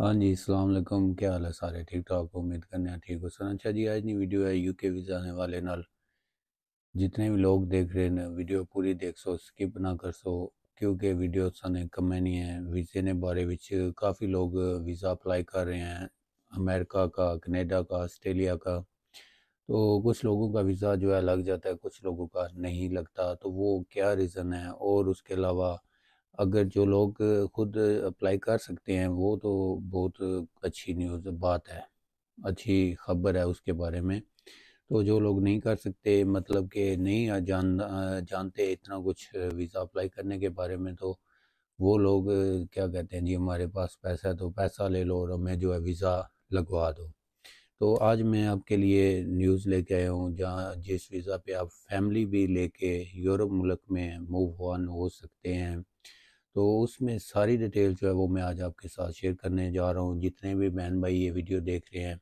हाँ जी सलामकुम क्या हाल है सारे ठीक ठाक उम्मीद करने ठीक हो सर अच्छा जी आज नहीं वीडियो है यूके वीज़ा आने वाले नाल जितने भी लोग देख रहे हैं वीडियो पूरी देख सो स्किप ना कर सो क्योंकि वीडियो सने कमे नहीं है वीज़े ने बारे में काफ़ी लोग वीज़ा अप्लाई कर रहे हैं अमेरिका का कनेडा का ऑस्ट्रेलिया का तो कुछ लोगों का वीज़ा जो है लग जाता है कुछ लोगों का नहीं लगता तो वो क्या रीज़न है और उसके अलावा अगर जो लोग खुद अप्लाई कर सकते हैं वो तो बहुत अच्छी न्यूज़ बात है अच्छी खबर है उसके बारे में तो जो लोग नहीं कर सकते मतलब कि नहीं जान जानते इतना कुछ वीज़ा अप्लाई करने के बारे में तो वो लोग क्या कहते हैं जी हमारे पास पैसा है तो पैसा ले लो और हमें जो है वीज़ा लगवा दो तो आज मैं आपके लिए न्यूज़ लेके आया हूँ जहाँ जिस वीज़ा पे आप फैमिली भी लेके यूरोप मुल्क में मूव ऑन हो सकते हैं तो उसमें सारी डिटेल जो है वो मैं आज आपके साथ शेयर करने जा रहा हूँ जितने भी बहन भाई ये वीडियो देख रहे हैं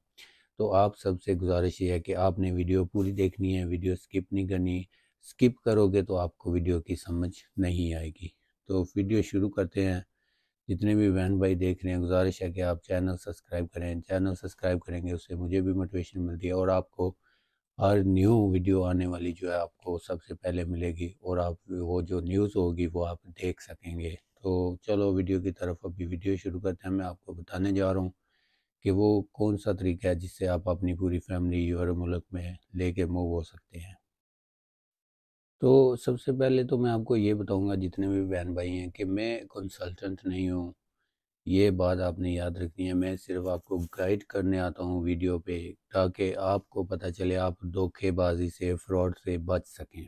तो आप सबसे गुजारिश ये है कि आपने वीडियो पूरी देखनी है वीडियो स्किप नहीं करनी स्किप करोगे तो आपको वीडियो की समझ नहीं आएगी तो वीडियो शुरू करते हैं जितने भी बहन भाई देख रहे हैं गुजारिश है कि आप चैनल सब्सक्राइब करें चैनल सब्सक्राइब करेंगे उससे मुझे भी मोटिवेशन मिलती है और आपको हर न्यू वीडियो आने वाली जो है आपको सबसे पहले मिलेगी और आप वो जो न्यूज़ होगी वो आप देख सकेंगे तो चलो वीडियो की तरफ अभी वीडियो शुरू करते हैं मैं आपको बताने जा रहा हूँ कि वो कौन सा तरीका है जिससे आप अपनी पूरी फैमिली और मुल्क में ले कर मूव हो सकते हैं तो सबसे पहले तो मैं आपको ये बताऊंगा जितने भी बहन भाई हैं कि मैं कंसल्टेंट नहीं हूँ ये बात आपने याद रखनी है मैं सिर्फ आपको गाइड करने आता हूँ वीडियो पे ताकि आपको पता चले आप धोखेबाजी से फ्रॉड से बच सकें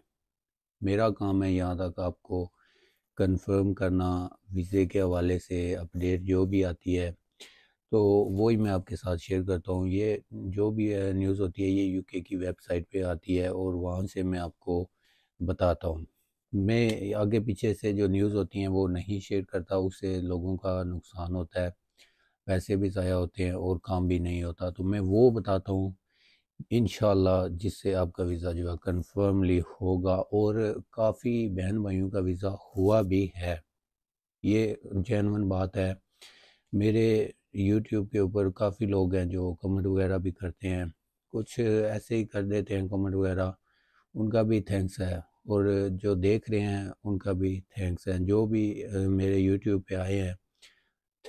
मेरा काम है यहाँ तक आपको कंफर्म करना वीज़े के हवाले से अपडेट जो भी आती है तो वही मैं आपके साथ शेयर करता हूँ ये जो भी न्यूज़ होती है ये यूके की वेबसाइट पे आती है और वहाँ से मैं आपको बताता हूँ मैं आगे पीछे से जो न्यूज़ होती हैं वो नहीं शेयर करता उससे लोगों का नुकसान होता है पैसे भी ज़ाया होते हैं और काम भी नहीं होता तो मैं वो बताता हूँ इन जिससे आपका वीज़ा जो है कन्फर्मली होगा और काफ़ी बहन भाइयों का वीज़ा हुआ भी है ये जैनवन बात है मेरे यूट्यूब के ऊपर काफ़ी लोग हैं जो कमेंट वगैरह भी करते हैं कुछ ऐसे ही कर देते हैं कमेंट वगैरह उनका भी थैंक्स है और जो देख रहे हैं उनका भी थैंक्स है जो भी मेरे यूट्यूब पे आए हैं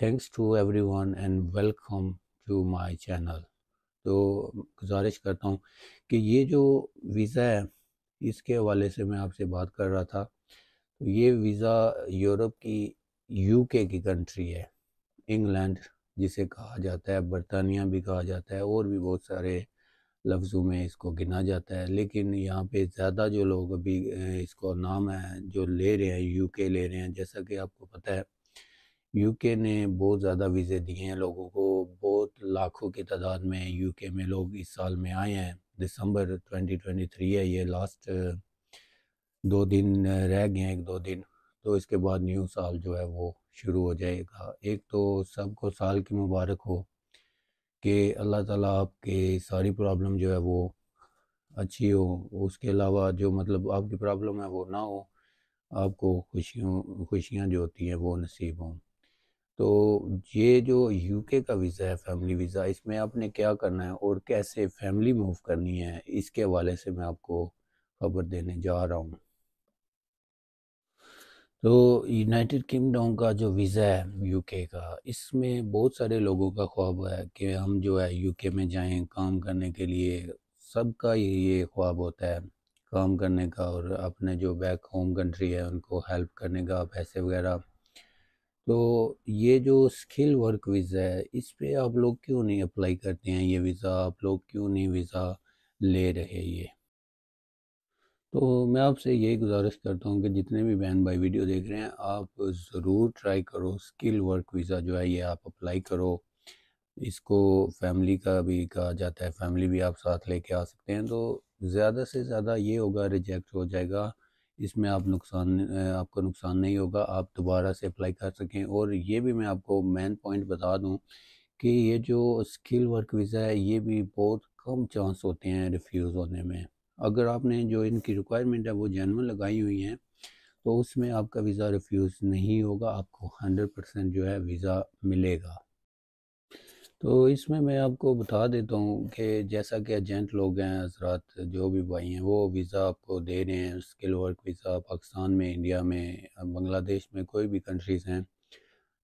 thanks to everyone and welcome to my channel तो गुजारिश करता हूँ कि ये जो वीज़ा है इसके हवाले से मैं आपसे बात कर रहा था तो ये वीज़ा यूरोप की यूके की कंट्री है इंग्लैंड जिसे कहा जाता है बरतानिया भी कहा जाता है और भी बहुत सारे लफ्ज़ों में इसको गिना जाता है लेकिन यहाँ पे ज़्यादा जो लोग अभी इसको नाम है जो ले रहे हैं यूके ले रहे हैं जैसा कि आपको पता है यूके ने बहुत ज़्यादा वीज़े दिए हैं लोगों को बहुत लाखों की तादाद में यूके में लोग इस साल में आए हैं दिसंबर 2023 है ये लास्ट दो दिन रह गए हैं एक दो दिन तो इसके बाद न्यू साल जो है वो शुरू हो जाएगा एक तो सबको साल की मुबारक हो कि अल्लाह ताला आपके सारी प्रॉब्लम जो है वो अच्छी हो उसके अलावा जो मतलब आपकी प्रॉब्लम है वो ना हो आपको खुशियों खुशियाँ जो होती हैं वो नसीब हों तो ये जो यूके का वीज़ा है फैमिली वीज़ा इसमें आपने क्या करना है और कैसे फैमिली मूव करनी है इसके हवाले से मैं आपको खबर देने जा रहा हूँ तो यूनाइटेड किंगडम का जो वीज़ा है यूके का इसमें बहुत सारे लोगों का ख्वाब है कि हम जो है यूके में जाएं काम करने के लिए सबका ये ख्वाब होता है काम करने का और अपने जो बैक होम कंट्री है उनको हेल्प करने का पैसे वगैरह तो ये जो स्किल वर्क वीज़ा है इस पर आप लोग क्यों नहीं अप्लाई करते हैं ये वीज़ा आप लोग क्यों नहीं वीज़ा ले रहे ये तो मैं आपसे यही गुजारिश करता हूँ कि जितने भी बहन भाई वीडियो देख रहे हैं आप ज़रूर ट्राई करो स्किल वर्क वीज़ा जो है ये आप अप्लाई करो इसको फैमिली का भी कहा जाता है फैमिली भी आप साथ लेके आ सकते हैं तो ज़्यादा से ज़्यादा ये होगा रिजेक्ट हो जाएगा इसमें आप नुकसान आपको नुकसान नहीं होगा आप दोबारा से अप्लाई कर सकें और ये भी मैं आपको मेन पॉइंट बता दूं कि ये जो स्किल वर्क वीज़ा है ये भी बहुत कम चांस होते हैं रिफ्यूज़ होने में अगर आपने जो इनकी रिक्वायरमेंट है वो जन्म लगाई हुई हैं तो उसमें आपका वीज़ा रिफ्यूज़ नहीं होगा आपको हंड्रेड परसेंट जो है वीज़ा मिलेगा तो इसमें मैं आपको बता देता हूँ कि जैसा कि एजेंट लोग हैं हजरात जो भी भाई हैं वो वीज़ा आपको दे रहे हैं स्किल वर्क वीज़ा पाकिस्तान में इंडिया में बांग्लादेश में कोई भी कंट्रीज़ हैं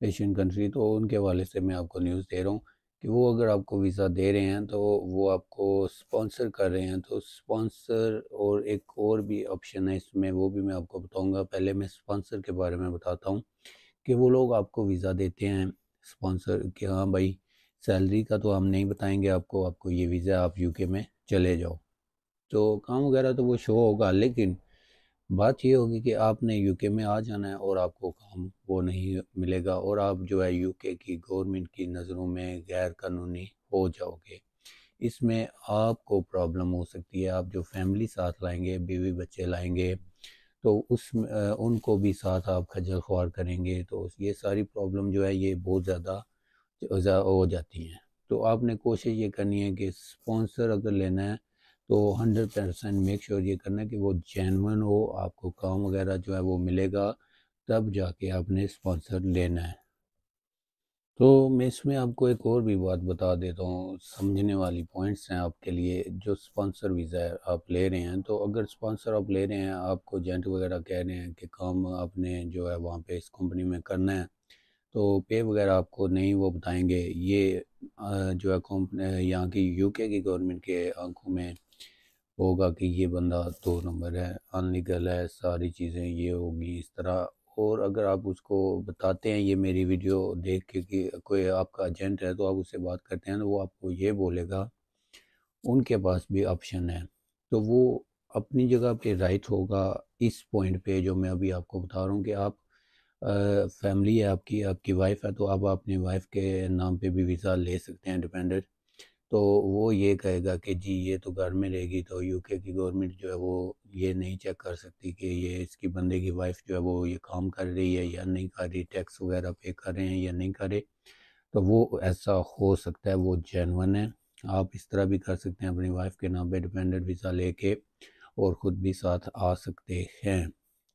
एशियन कंट्री तो उनके हवाले से मैं आपको न्यूज़ दे रहा हूँ कि वो अगर आपको वीज़ा दे रहे हैं तो वो आपको स्पॉन्सर कर रहे हैं तो स्पॉन्सर और एक और भी ऑप्शन है इसमें वो भी मैं आपको बताऊँगा पहले मैं स्पॉन्सर के बारे में बताता हूँ कि वो लोग आपको वीज़ा देते हैं स्पॉन्सर कि हाँ भाई सैलरी का तो हम नहीं बताएंगे आपको आपको ये वीज़ा आप यूके में चले जाओ तो काम वगैरह तो वो शो होगा लेकिन बात ये होगी कि आपने यूके में आ जाना है और आपको काम वो नहीं मिलेगा और आप जो है यूके की गवर्नमेंट की नज़रों में गैर कानूनी हो जाओगे इसमें आपको प्रॉब्लम हो सकती है आप जो फैमिली साथ लाएंगे बीवी बच्चे लाएंगे तो उस उनको भी साथ आप खजल ख्वार करेंगे तो ये सारी प्रॉब्लम जो है ये बहुत ज़्यादा हो जाती हैं तो आपने कोशिश ये करनी है कि स्पॉन्सर अगर लेना है तो 100 परसेंट मेक श्योर ये करना है कि वो जैनवन हो आपको काम वगैरह जो है वो मिलेगा तब जाके आपने स्पॉन्सर लेना है तो मैं इसमें आपको एक और भी बात बता देता हूँ समझने वाली पॉइंट्स हैं आपके लिए जो स्पॉन्सर वीज़ा आप ले रहे हैं तो अगर स्पॉन्सर आप ले रहे हैं आपको जेंट वगैरह कह रहे हैं कि काम आपने जो है वहाँ पे इस कंपनी में करना है तो पे वगैरह आपको नहीं वो बताएंगे ये जो है यहाँ की यूके की गवर्नमेंट के आंखों में होगा कि ये बंदा दो नंबर है अनलीगल है सारी चीज़ें ये होगी इस तरह और अगर आप उसको बताते हैं ये मेरी वीडियो देख के कि कोई आपका एजेंट है तो आप उससे बात करते हैं तो वो आपको ये बोलेगा उनके पास भी ऑप्शन है तो वो अपनी जगह पे राइट होगा इस पॉइंट पे जो मैं अभी आपको बता रहा हूँ कि आप फैमिली है आपकी आपकी वाइफ है तो आप अपनी वाइफ के नाम पे भी वीज़ा ले सकते हैं डिपेंडेंट तो वो ये कहेगा कि जी ये तो घर में रहेगी तो यूके की गवर्नमेंट जो है वो ये नहीं चेक कर सकती कि ये इसकी बंदे की वाइफ जो है वो ये काम कर रही है या नहीं कर रही टैक्स वगैरह पे कर रहे हैं या नहीं कर रहे तो वो ऐसा हो सकता है वो जेनवन है आप इस तरह भी कर सकते हैं अपनी वाइफ के नाम पे डिपेंडेंट वीज़ा लेके और ख़ुद भी साथ आ सकते हैं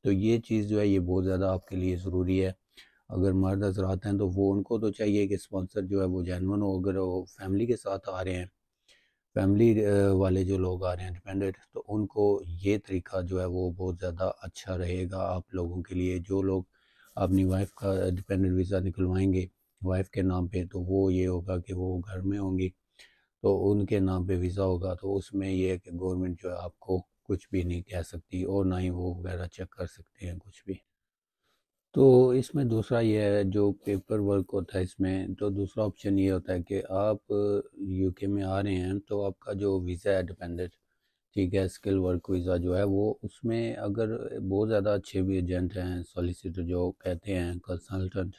तो ये चीज़ जो है ये बहुत ज़्यादा आपके लिए ज़रूरी है अगर मर्द हजरात हैं तो वो उनको तो चाहिए कि स्पॉन्सर जो है वो जैनवन हो अगर वो फैमिली के साथ आ रहे हैं फैमिली वाले जो लोग आ रहे हैं डिपेंडेंट तो उनको ये तरीका जो है वो बहुत ज़्यादा अच्छा रहेगा आप लोगों के लिए जो लोग अपनी वाइफ का डिपेंडेंट वीज़ा निकलवाएंगे वाइफ के नाम पे तो वो ये होगा कि वो घर में होंगी तो उनके नाम पे वीज़ा होगा तो उसमें ये है कि गवर्नमेंट जो है आपको कुछ भी नहीं कह सकती और ना ही वो वगैरह चेक कर सकते हैं कुछ भी तो इसमें दूसरा ये है जो पेपर वर्क होता है इसमें तो दूसरा ऑप्शन ये होता है कि आप यूके में आ रहे हैं तो आपका जो वीज़ा है डिपेंडेंट ठीक है स्किल वर्क वीज़ा जो है वो उसमें अगर बहुत ज़्यादा अच्छे भी एजेंट हैं सॉलिसिटर जो कहते हैं कंसल्टेंट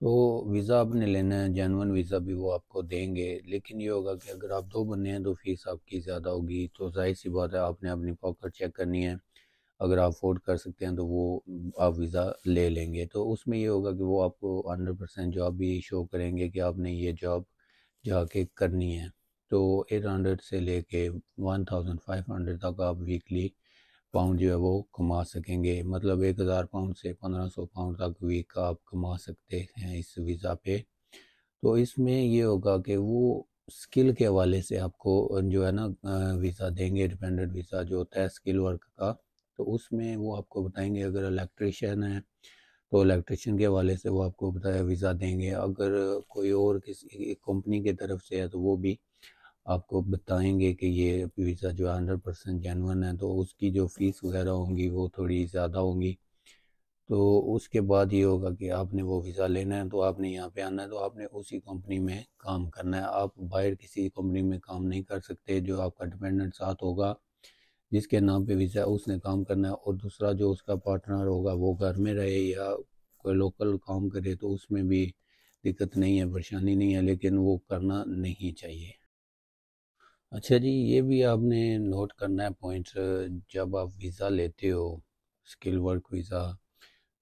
तो वीज़ा आपने लेना है जैनवन वीज़ा भी वो आपको देंगे लेकिन ये होगा कि अगर आप दो बंदे हैं तो फ़ीस आपकी ज़्यादा होगी तो जाहिर सी बात है आपने अपनी पॉकेट चेक करनी है अगर आप अफोर्ड कर सकते हैं तो वो आप वीज़ा ले लेंगे तो उसमें ये होगा कि वो आपको हंड्रेड परसेंट जॉब भी शो करेंगे कि आपने ये जॉब जाके करनी है तो एट हंड्रेड से ले कर वन थाउजेंड फाइव हंड्रेड तक आप वीकली पाउंड जो है वो कमा सकेंगे मतलब एक हज़ार पाउंड से पंद्रह सौ पाउंड तक वीक आप कमा सकते हैं इस वीज़ा पे तो इसमें ये होगा कि वो स्किल के हवाले से आपको जो है ना वीज़ा देंगे डिपेंडेंट वीज़ा जो होता है स्किल वर्क का तो उसमें वो आपको बताएंगे अगर इलेक्ट्रिशियन है तो इलेक्ट्रिशियन के हवाले से वो आपको बताया वीज़ा देंगे अगर कोई और किसी कंपनी की तरफ से है तो वो भी आपको बताएंगे कि ये वीज़ा जो है हंड्रेड परसेंट जेनवन है तो उसकी जो फ़ीस वगैरह होंगी वो थोड़ी ज़्यादा होंगी तो उसके बाद ये होगा कि आपने वो वीज़ा लेना है तो आपने यहाँ पे आना है तो आपने उसी कंपनी में काम करना है आप बाहर किसी कंपनी में काम नहीं कर सकते जो आपका डिपेंडेंट साथ होगा जिसके नाम पे वीज़ा उसने काम करना है और दूसरा जो उसका पार्टनर होगा वो घर में रहे या कोई लोकल काम करे तो उसमें भी दिक्कत नहीं है परेशानी नहीं है लेकिन वो करना नहीं चाहिए अच्छा जी ये भी आपने नोट करना है पॉइंट जब आप वीज़ा लेते हो स्किल वर्क वीज़ा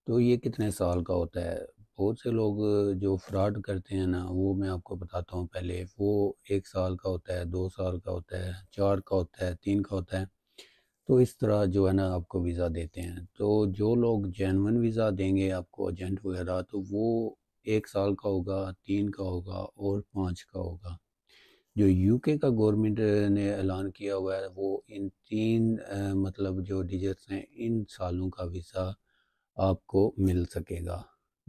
तो ये कितने साल का होता है बहुत से लोग जो फ्रॉड करते हैं ना वो मैं आपको बताता हूँ पहले वो एक साल का होता है दो साल का होता है चार का होता है तीन का होता है तो इस तरह जो है ना आपको वीज़ा देते हैं तो जो लोग जैनवन वीज़ा देंगे आपको एजेंट वगैरह तो वो एक साल का होगा तीन का होगा और पाँच का होगा जो यूके का गवर्नमेंट ने ऐलान किया हुआ है वो इन तीन आ, मतलब जो डिजिट्स हैं इन सालों का वीज़ा आपको मिल सकेगा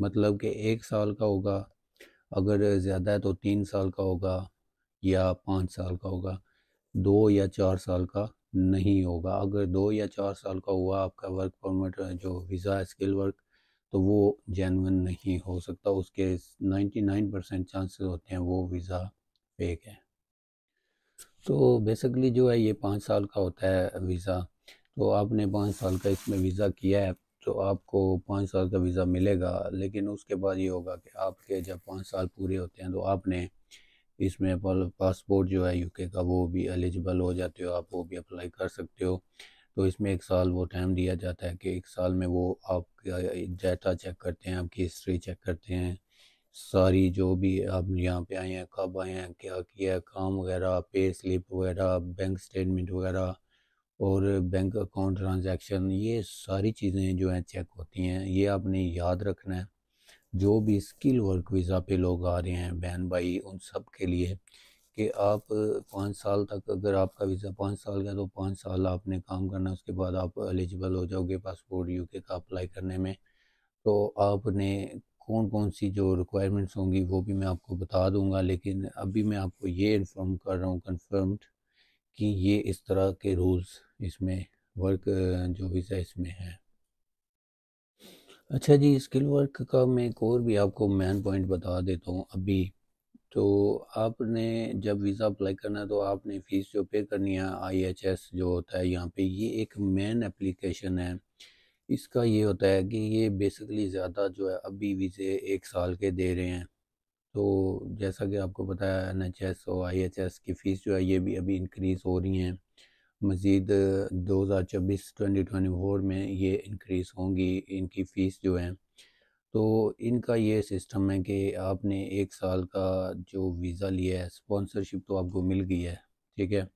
मतलब कि एक साल का होगा अगर ज़्यादा है तो तीन साल का होगा या पाँच साल का होगा दो या चार साल का नहीं होगा अगर दो या चार साल का हुआ आपका वर्क परमिट जो वीज़ा स्किल वर्क तो वो जेनवन नहीं हो सकता उसके 99 परसेंट चांसेस होते हैं वो वीज़ा फेक है तो बेसिकली जो है ये पाँच साल का होता है वीज़ा तो आपने पाँच साल का इसमें वीज़ा किया है तो आपको पाँच साल का वीज़ा मिलेगा लेकिन उसके बाद ये होगा कि आपके जब पाँच साल पूरे होते हैं तो आपने इसमें पासपोर्ट जो है यूके का वो भी एलिजिबल हो जाते हो आप वो भी अप्लाई कर सकते हो तो इसमें एक साल वो टाइम दिया जाता है कि एक साल में वो आपका डाटा चेक करते हैं आपकी हिस्ट्री चेक करते हैं सारी जो भी आप यहाँ पे आए हैं कब आए हैं क्या किया है काम वगैरह पे स्लिप वगैरह बैंक स्टेटमेंट वगैरह और बैंक अकाउंट ट्रांजैक्शन ये सारी चीज़ें जो हैं चेक होती हैं ये आपने याद रखना है जो भी स्किल वर्क वीज़ा पे लोग आ रहे हैं बहन भाई उन सब के लिए कि आप पाँच साल तक अगर आपका वीज़ा पाँच साल का तो पाँच साल आपने काम करना उसके बाद आप एलिजिबल हो जाओगे पासपोर्ट यूके का अप्लाई करने में तो आपने कौन कौन सी जो रिक्वायरमेंट्स होंगी वो भी मैं आपको बता दूंगा लेकिन अभी मैं आपको ये इन्फॉर्म कर रहा हूँ कन्फर्म्ड कि ये इस तरह के रूल्स इसमें वर्क जो वीज़ा इसमें है अच्छा जी स्किल वर्क का मैं एक और भी आपको मेन पॉइंट बता देता हूँ अभी तो आपने जब वीज़ा अप्लाई करना है तो आपने फ़ीस जो पे करनी है आईएचएस जो होता है यहाँ पे ये एक मेन एप्लीकेशन है इसका ये होता है कि ये बेसिकली ज़्यादा जो है अभी वीज़े एक साल के दे रहे हैं तो जैसा कि आपको पता है एन एच एस और आई एच एस की फ़ीस जो है ये भी अभी इंक्रीज़ हो रही हैं मज़ीद दो हज़ार चौबीस ट्वेंटी ट्वेंटी फोर में ये इंक्रीज़ होंगी इनकी फ़ीस जो है तो इनका ये सिस्टम है कि आपने एक साल का जो वीज़ा लिया है स्पॉन्सरशिप तो आपको मिल गई है ठीक है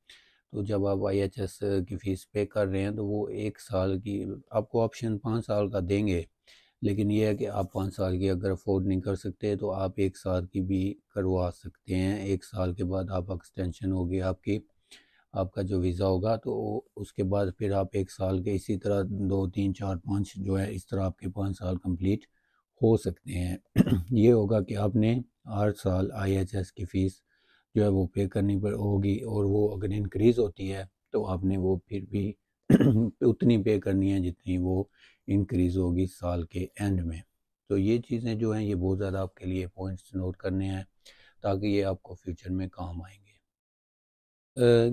तो जब आप आई एच एस की फ़ीस पे कर रहे हैं तो वो एक साल की आपको ऑप्शन पाँच साल का देंगे लेकिन यह है कि आप पाँच साल की अगर अफोर्ड नहीं कर सकते तो आप एक साल की भी करवा सकते हैं एक साल के बाद आप एक्सटेंशन होगी आपकी आपका जो वीज़ा होगा तो उसके बाद फिर आप एक साल के इसी तरह दो तीन चार पाँच जो है इस तरह आपके पाँच साल कंप्लीट हो सकते हैं ये होगा कि आपने हर साल आईएचएस की फ़ीस जो है वो पे करनी होगी और वो अगर इंक्रीज़ होती है तो आपने वो फिर भी उतनी पे करनी है जितनी वो इंक्रीज़ होगी साल के एंड में तो ये चीज़ें जो हैं ये बहुत ज़्यादा आपके लिए पॉइंट्स नोट करने हैं ताकि ये आपको फ्यूचर में काम आएंगे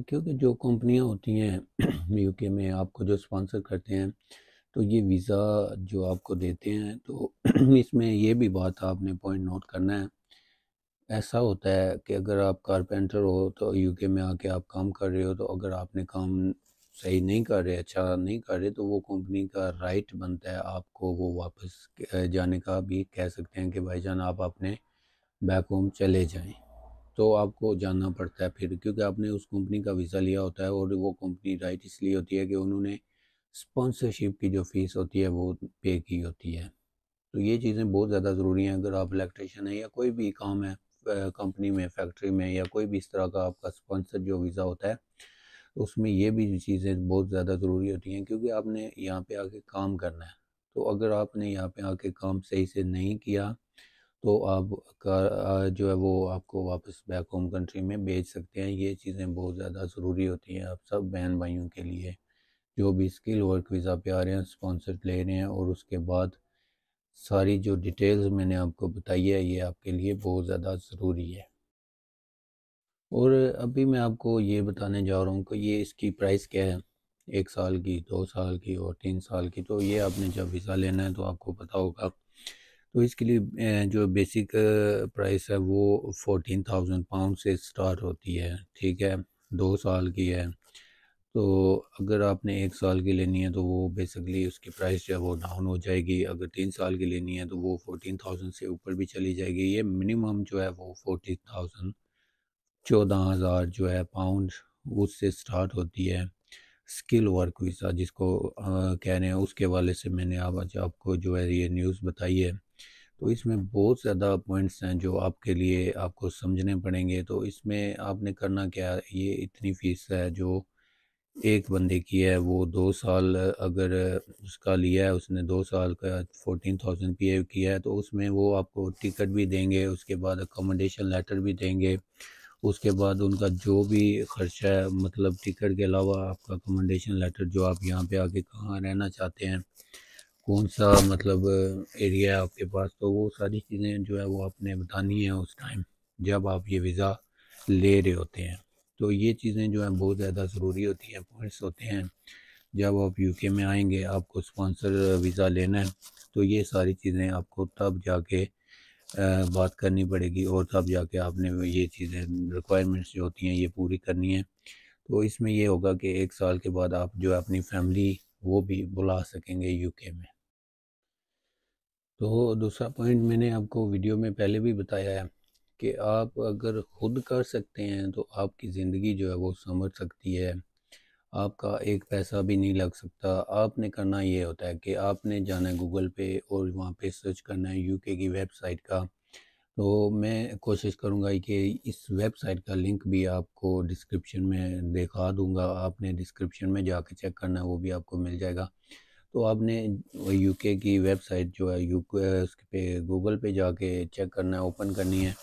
क्योंकि जो कंपनियां होती हैं यूके में आपको जो स्पॉन्सर करते हैं तो ये वीज़ा जो आपको देते हैं तो इसमें ये भी बात आपने पॉइंट नोट करना है ऐसा होता है कि अगर आप कारपेंटर हो तो यूके में आके आप काम कर रहे हो तो अगर आपने काम सही नहीं कर रहे अच्छा नहीं कर रहे तो वो कंपनी का राइट बनता है आपको वो वापस जाने का भी कह सकते हैं कि भाई जान आप अपने बैक होम चले जाएं तो आपको जाना पड़ता है फिर क्योंकि आपने उस कंपनी का वीज़ा लिया होता है और वो कंपनी राइट इसलिए होती है कि उन्होंने स्पॉन्सरशिप की जो फ़ीस होती है वो पे की होती है तो ये चीज़ें बहुत ज़्यादा ज़रूरी हैं अगर आप इलेक्ट्रिशन है या कोई भी काम है कंपनी में फैक्ट्री में या कोई भी इस तरह का आपका स्पॉन्सर जो वीज़ा होता है उसमें ये भी चीज़ें बहुत ज़्यादा ज़रूरी होती हैं क्योंकि आपने यहाँ पे आके काम करना है तो अगर आपने यहाँ पे आके काम सही से नहीं किया तो आप का जो है वो आपको वापस बैक होम कंट्री में भेज सकते हैं ये चीज़ें बहुत ज़्यादा ज़रूरी होती हैं आप सब बहन भाइयों के लिए जो भी स्किल वर्क वीज़ा पे आ रहे हैं स्पॉन्सर ले रहे हैं और उसके बाद सारी जो डिटेल्स मैंने आपको बताई है ये आपके लिए बहुत ज़्यादा ज़रूरी है और अभी मैं आपको ये बताने जा रहा हूँ कि ये इसकी प्राइस क्या है एक साल की दो साल की और तीन साल की तो ये आपने जब वीज़ा लेना है तो आपको पता होगा तो इसके लिए जो बेसिक प्राइस है वो फोर्टीन थाउजेंड पाउंड से स्टार्ट होती है ठीक है दो साल की है तो अगर आपने एक साल की लेनी है तो वो बेसिकली उसकी प्राइस जो है वो डाउन हो जाएगी अगर तीन साल की लेनी है तो वो फोर्टीन थाउजेंड से ऊपर भी चली जाएगी ये मिनिमम जो है वो फोर्टी थाउजेंड चौदह हज़ार जो है पाउंड उससे स्टार्ट होती है स्किल वर्क वीज़ा जिसको आ, कह रहे हैं उसके वाले से मैंने आप आज आपको जो है ये न्यूज़ बताई है तो इसमें बहुत ज़्यादा पॉइंट्स हैं जो आपके लिए आपको समझने पड़ेंगे तो इसमें आपने करना क्या ये इतनी फ़ीस है जो एक बंदे की है वो दो साल अगर उसका लिया है उसने दो साल का फोर्टीन थाउजेंड पी किया है तो उसमें वो आपको टिकट भी देंगे उसके बाद अकोमोडेशन लेटर भी देंगे उसके बाद उनका जो भी खर्चा है मतलब टिकट के अलावा आपका अकोमोडेशन लेटर जो आप यहाँ पे आके कहाँ रहना चाहते हैं कौन सा मतलब एरिया है आपके पास तो वो सारी चीज़ें जो है वो आपने बतानी है उस टाइम जब आप ये वीज़ा ले रहे होते हैं तो ये चीज़ें जो हैं बहुत ज़्यादा ज़रूरी होती हैं पॉइंट्स होते हैं जब आप यूके में आएंगे आपको स्पॉन्सर वीज़ा लेना है तो ये सारी चीज़ें आपको तब जाके बात करनी पड़ेगी और तब जाके आपने ये चीज़ें रिक्वायरमेंट्स जो होती हैं ये पूरी करनी है तो इसमें ये होगा कि एक साल के बाद आप जो अपनी फैमिली वो भी बुला सकेंगे यूके में तो दूसरा पॉइंट मैंने आपको वीडियो में पहले भी बताया है कि आप अगर ख़ुद कर सकते हैं तो आपकी ज़िंदगी जो है वो समझ सकती है आपका एक पैसा भी नहीं लग सकता आपने करना ये होता है कि आपने जाना है गूगल पे और वहाँ पे सर्च करना है यूके की वेबसाइट का तो मैं कोशिश करूँगा कि इस वेबसाइट का लिंक भी आपको डिस्क्रिप्शन में दिखा दूँगा आपने डिस्क्रिप्शन में कर चेक करना है वो भी आपको मिल जाएगा तो आपने यूके की वेबसाइट जो है यू उसके पे गूगल पे जाके चेक करना है ओपन करनी है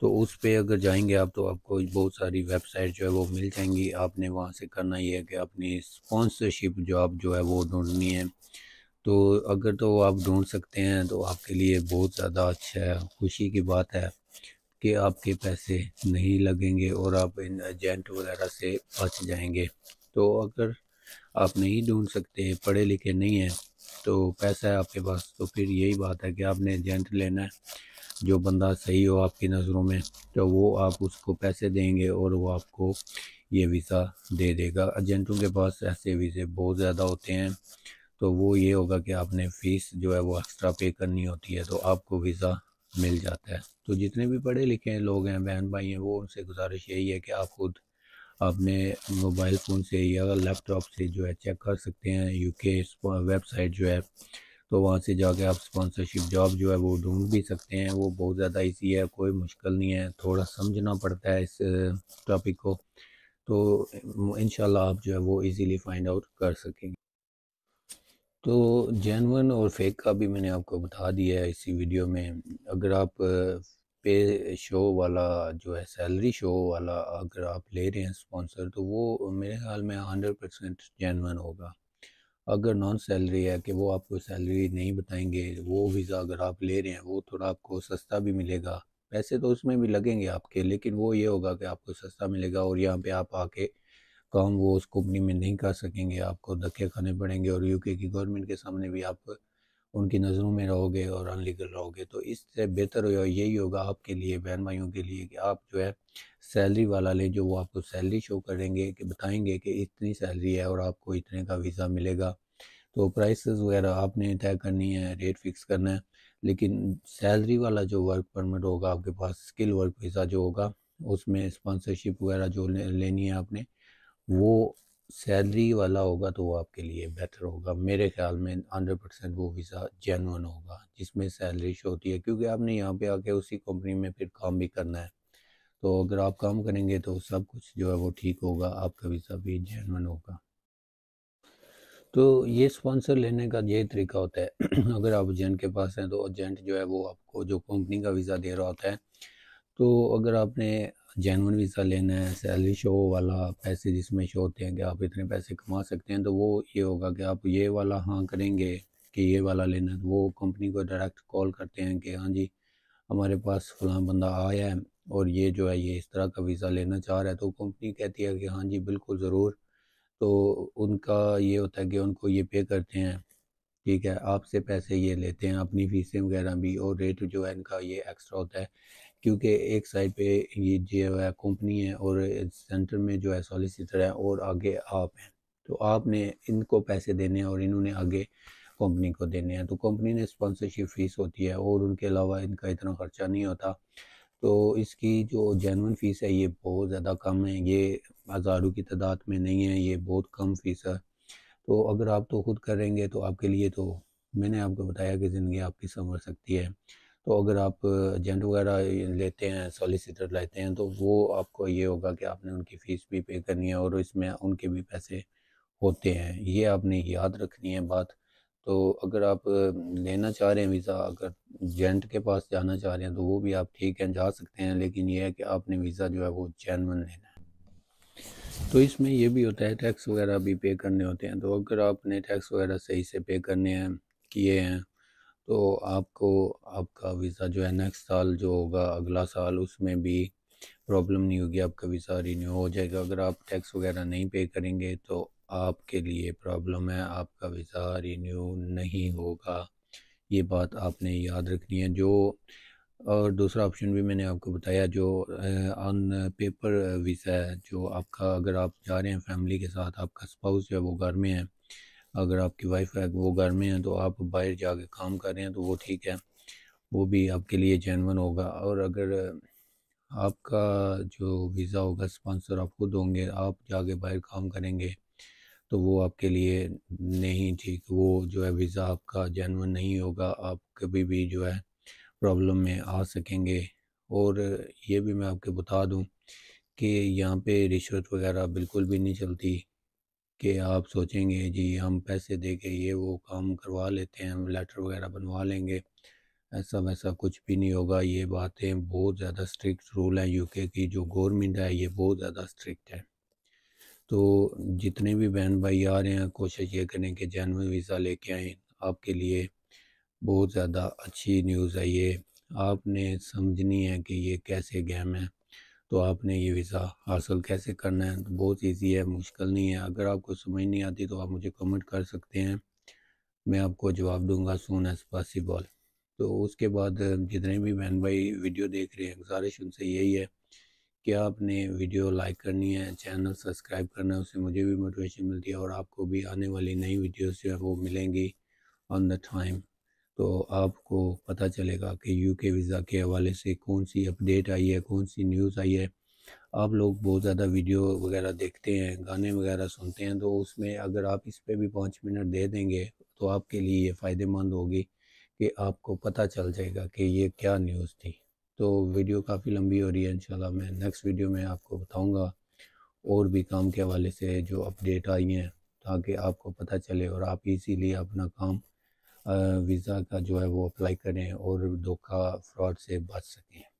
तो उस पर अगर जाएंगे आप तो आपको बहुत सारी वेबसाइट जो है वो मिल जाएंगी आपने वहाँ से करना ये है कि अपनी स्पॉन्सरशिप जॉब जो है वो ढूंढनी है तो अगर तो आप ढूंढ सकते हैं तो आपके लिए बहुत ज़्यादा अच्छा है खुशी की बात है कि आपके पैसे नहीं लगेंगे और आप इन एजेंट वगैरह से बच जाएंगे तो अगर आप नहीं ढूंढ सकते पढ़े लिखे नहीं हैं तो पैसा है आपके पास तो फिर यही बात है कि आपने एजेंट लेना है जो बंदा सही हो आपकी नज़रों में तो वो आप उसको पैसे देंगे और वो आपको ये वीज़ा दे देगा एजेंटों के पास ऐसे वीज़े बहुत ज़्यादा होते हैं तो वो ये होगा कि आपने फ़ीस जो है वो एक्स्ट्रा पे करनी होती है तो आपको वीज़ा मिल जाता है तो जितने भी पढ़े लिखे हैं लोग हैं बहन भाई हैं वो उनसे गुजारिश यही है कि आप खुद अपने मोबाइल फ़ोन से या लैपटॉप से जो है चेक कर सकते हैं यूके वेबसाइट जो है तो वहाँ से जाके आप स्पॉन्सरशिप जॉब जो है वो ढूंढ भी सकते हैं वो बहुत ज़्यादा ईजी है कोई मुश्किल नहीं है थोड़ा समझना पड़ता है इस टॉपिक को तो इन आप जो है वो ईज़िली फाइंड आउट कर सकेंगे तो जेनवन और फेक का भी मैंने आपको बता दिया है इसी वीडियो में अगर आप पे शो वाला जो है सैलरी शो वाला अगर आप ले रहे हैं स्पॉन्सर तो वो मेरे ख्याल में हंड्रेड परसेंट जैनवन होगा अगर नॉन सैलरी है कि वो आपको सैलरी नहीं बताएंगे वो वीज़ा अगर आप ले रहे हैं वो थोड़ा आपको सस्ता भी मिलेगा पैसे तो उसमें भी लगेंगे आपके लेकिन वो ये होगा कि आपको सस्ता मिलेगा और यहाँ पे आप आके काम वो उस कंपनी में नहीं कर सकेंगे आपको धक्के खाने पड़ेंगे और यूके की गवर्नमेंट के सामने भी आप उनकी नज़रों में रहोगे और अनलीगल रहोगे तो इससे बेहतर हो यही होगा आपके लिए बहन भाइयों के लिए कि आप जो है सैलरी वाला लें जो वो आपको सैलरी शो करेंगे कि बताएंगे कि इतनी सैलरी है और आपको इतने का वीज़ा मिलेगा तो प्राइसेस वगैरह आपने तय करनी है रेट फिक्स करना है लेकिन सैलरी वाला जो वर्क परमिट होगा आपके पास स्किल वर्क वीज़ा जो होगा उसमें स्पॉन्सरशिप वगैरह जो लेनी है आपने वो सैलरी वाला होगा तो वो आपके लिए बेहतर होगा मेरे ख्याल में हंड्रेड परसेंट वो वीज़ा जेनवन होगा जिसमें सैलरी शो होती है क्योंकि आपने यहाँ पे आके उसी कंपनी में फिर काम भी करना है तो अगर आप काम करेंगे तो सब कुछ जो है वो ठीक होगा आपका वीज़ा भी जेनवन होगा तो ये स्पॉन्सर लेने का ये तरीका होता है अगर आप एजेंट के पास हैं तो एजेंट जो है वो आपको जो कंपनी का वीज़ा दे रहा होता है तो अगर आपने जैनवन वीज़ा लेना है सैलरी शो वाला पैसे जिसमें शो होते हैं कि आप इतने पैसे कमा सकते हैं तो वो ये होगा कि आप ये वाला हाँ करेंगे कि ये वाला लेना है तो वो कंपनी को डायरेक्ट कॉल करते हैं कि हाँ जी हमारे पास फलां बंदा आया है और ये जो है ये इस तरह का वीज़ा लेना चाह रहा है तो कंपनी कहती है कि हाँ जी बिल्कुल ज़रूर तो उनका ये होता है कि उनको ये पे करते हैं ठीक है आपसे पैसे ये लेते हैं अपनी फ़ीसें वगैरह भी और रेट जो है इनका ये एक्स्ट्रा होता है क्योंकि एक साइड पे ये जो है कंपनी है और सेंटर में जो है सॉलिसिटर है और आगे आप हैं तो आपने इनको पैसे देने हैं और इन्होंने आगे कंपनी को देने हैं तो कंपनी ने स्पॉन्सरशिप फीस होती है और उनके अलावा इनका इतना खर्चा नहीं होता तो इसकी जो जैनवन फ़ीस है ये बहुत ज़्यादा कम है ये हज़ारों की तादाद में नहीं है ये बहुत कम फ़ीस है तो अगर आप तो खुद करेंगे तो आपके लिए तो मैंने आपको बताया कि ज़िंदगी आपकी संवर सकती है तो अगर आप एजेंट वगैरह लेते हैं सॉलिसिटर लेते हैं तो वो आपको ये होगा कि आपने उनकी फ़ीस भी पे करनी है और इसमें उनके भी पैसे होते हैं ये आपने याद रखनी है बात तो अगर आप लेना चाह रहे हैं वीज़ा अगर जेंट के पास जाना चाह रहे हैं तो वो भी आप ठीक हैं जा सकते हैं लेकिन ये है कि आपने वीज़ा जो है वो जैनवन लेना है तो इसमें यह भी होता है टैक्स वगैरह भी पे करने होते हैं तो अगर आपने टैक्स वगैरह सही से पे करने हैं किए हैं तो आपको आपका वीज़ा जो है नेक्स्ट साल जो होगा अगला साल उसमें भी प्रॉब्लम नहीं होगी आपका वीज़ा रिन्यू हो जाएगा अगर आप टैक्स वगैरह नहीं पे करेंगे तो आपके लिए प्रॉब्लम है आपका वीज़ा रिन्यू नहीं होगा ये बात आपने याद रखनी है जो और दूसरा ऑप्शन भी मैंने आपको बताया जो ऑन पेपर वीज़ा है जो आपका अगर आप जा रहे हैं फैमिली के साथ आपका स्पाउस जो है वो घर में है अगर आपकी वाइफ है वो घर में है तो आप बाहर जाके काम कर रहे हैं तो वो ठीक है वो भी आपके लिए जैनवन होगा और अगर आपका जो वीज़ा होगा स्पॉन्सर आप खुद होंगे आप जाके बाहर काम करेंगे तो वो आपके लिए नहीं ठीक वो जो है वीज़ा आपका जैनवन नहीं होगा आप कभी भी जो है प्रॉब्लम में आ सकेंगे और ये भी मैं आपके बता दूँ कि यहाँ पे रिश्वत वगैरह बिल्कुल भी नहीं चलती कि आप सोचेंगे जी हम पैसे दे के ये वो काम करवा लेते हैं लेटर वगैरह बनवा लेंगे ऐसा वैसा कुछ भी नहीं होगा ये बातें बहुत ज़्यादा स्ट्रिक्ट रूल हैं यूके की जो गवर्नमेंट है ये बहुत ज़्यादा स्ट्रिक्ट है तो जितने भी बहन भाई आ रहे हैं कोशिश ये करें कि जैन वीज़ा लेके आएँ आपके लिए बहुत ज़्यादा अच्छी न्यूज़ है ये आपने समझनी है कि ये कैसे गेम है तो आपने ये वीज़ा हासिल कैसे करना है तो बहुत ईजी है मुश्किल नहीं है अगर आपको समझ नहीं आती तो आप मुझे कमेंट कर सकते हैं मैं आपको जवाब दूंगा सोन एज़ पॉसिबल तो उसके बाद जितने भी बहन भाई वीडियो देख रहे हैं गुजारिश उनसे यही है कि आपने वीडियो लाइक करनी है चैनल सब्सक्राइब करना है उससे मुझे भी मोटिवेशन मिलती है और आपको भी आने वाली नई वीडियो जो है वो मिलेंगी ऑन द टाइम तो आपको पता चलेगा कि यूके वीज़ा के हवाले से कौन सी अपडेट आई है कौन सी न्यूज़ आई है आप लोग बहुत ज़्यादा वीडियो वगैरह देखते हैं गाने वगैरह सुनते हैं तो उसमें अगर आप इस पर भी पाँच मिनट दे देंगे तो आपके लिए ये फ़ायदेमंद होगी कि आपको पता चल जाएगा कि ये क्या न्यूज़ थी तो वीडियो काफ़ी लंबी हो रही है इंशाल्लाह मैं नेक्स्ट वीडियो में आपको बताऊंगा और भी काम के हवाले से जो अपडेट आई हैं ताकि आपको पता चले और आप इजीली अपना काम वीज़ा का जो है वो अप्लाई करें और धोखा फ्रॉड से बच सकें